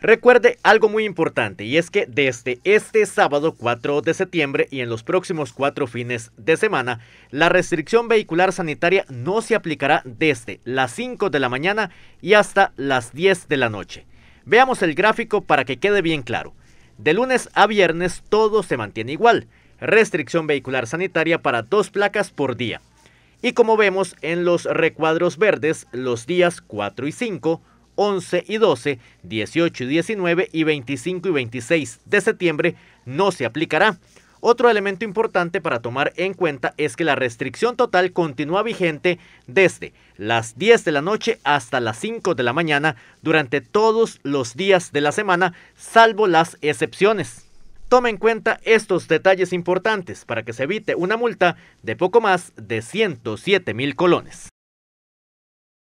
Recuerde algo muy importante y es que desde este sábado 4 de septiembre y en los próximos cuatro fines de semana, la restricción vehicular sanitaria no se aplicará desde las 5 de la mañana y hasta las 10 de la noche. Veamos el gráfico para que quede bien claro. De lunes a viernes todo se mantiene igual. Restricción vehicular sanitaria para dos placas por día. Y como vemos en los recuadros verdes, los días 4 y 5 11 y 12, 18 y 19 y 25 y 26 de septiembre no se aplicará. Otro elemento importante para tomar en cuenta es que la restricción total continúa vigente desde las 10 de la noche hasta las 5 de la mañana durante todos los días de la semana, salvo las excepciones. Toma en cuenta estos detalles importantes para que se evite una multa de poco más de 107 mil colones.